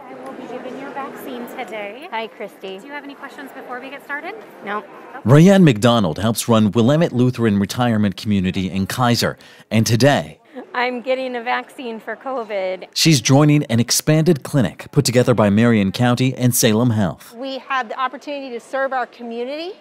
I will be giving your vaccine today. Hi, Christy. Do you have any questions before we get started? No. Nope. Rayanne McDonald helps run Willamette Lutheran Retirement Community in Kaiser, and today, I'm getting a vaccine for COVID. She's joining an expanded clinic put together by Marion County and Salem Health. We have the opportunity to serve our community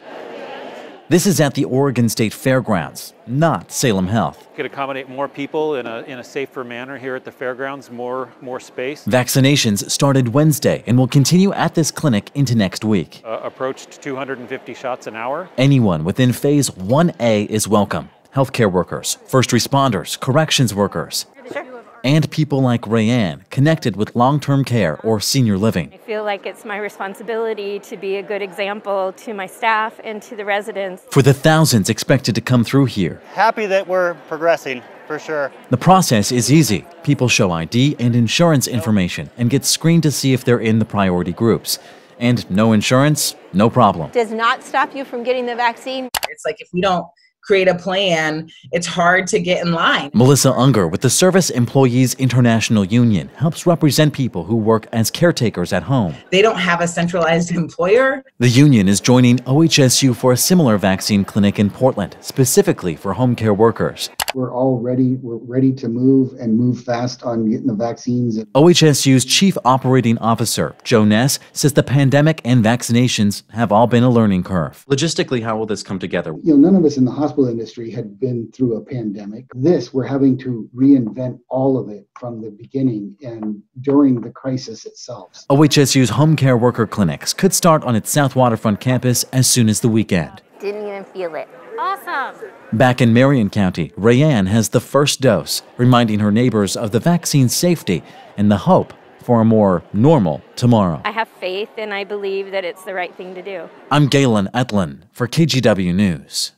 this is at the Oregon State Fairgrounds, not Salem Health. Could accommodate more people in a, in a safer manner here at the fairgrounds, more, more space. Vaccinations started Wednesday and will continue at this clinic into next week. Uh, approached 250 shots an hour. Anyone within Phase 1A is welcome healthcare workers, first responders, corrections workers. Sure and people like Rayanne connected with long term care or senior living. I feel like it's my responsibility to be a good example to my staff and to the residents. For the thousands expected to come through here. Happy that we're progressing. For sure. The process is easy. People show ID and insurance information and get screened to see if they're in the priority groups. And no insurance, no problem. Does not stop you from getting the vaccine. It's like if we don't create a plan, it's hard to get in line. Melissa Unger with the Service Employees International Union helps represent people who work as caretakers at home. They don't have a centralized employer. The union is joining OHSU for a similar vaccine clinic in Portland, specifically for home care workers we're all ready. We're ready to move and move fast on getting the vaccines. OHSU's chief operating officer, Joe Ness, says the pandemic and vaccinations have all been a learning curve. Logistically, how will this come together? You know, none of us in the hospital industry had been through a pandemic. This, we're having to reinvent all of it from the beginning and during the crisis itself. OHSU's home care worker clinics could start on its South Waterfront campus as soon as the weekend. Didn't even feel it. Awesome. Back in Marion County, Rayanne has the first dose, reminding her neighbors of the vaccine safety and the hope for a more normal tomorrow. I have faith and I believe that it's the right thing to do. I'm Galen Etlin for KGW News.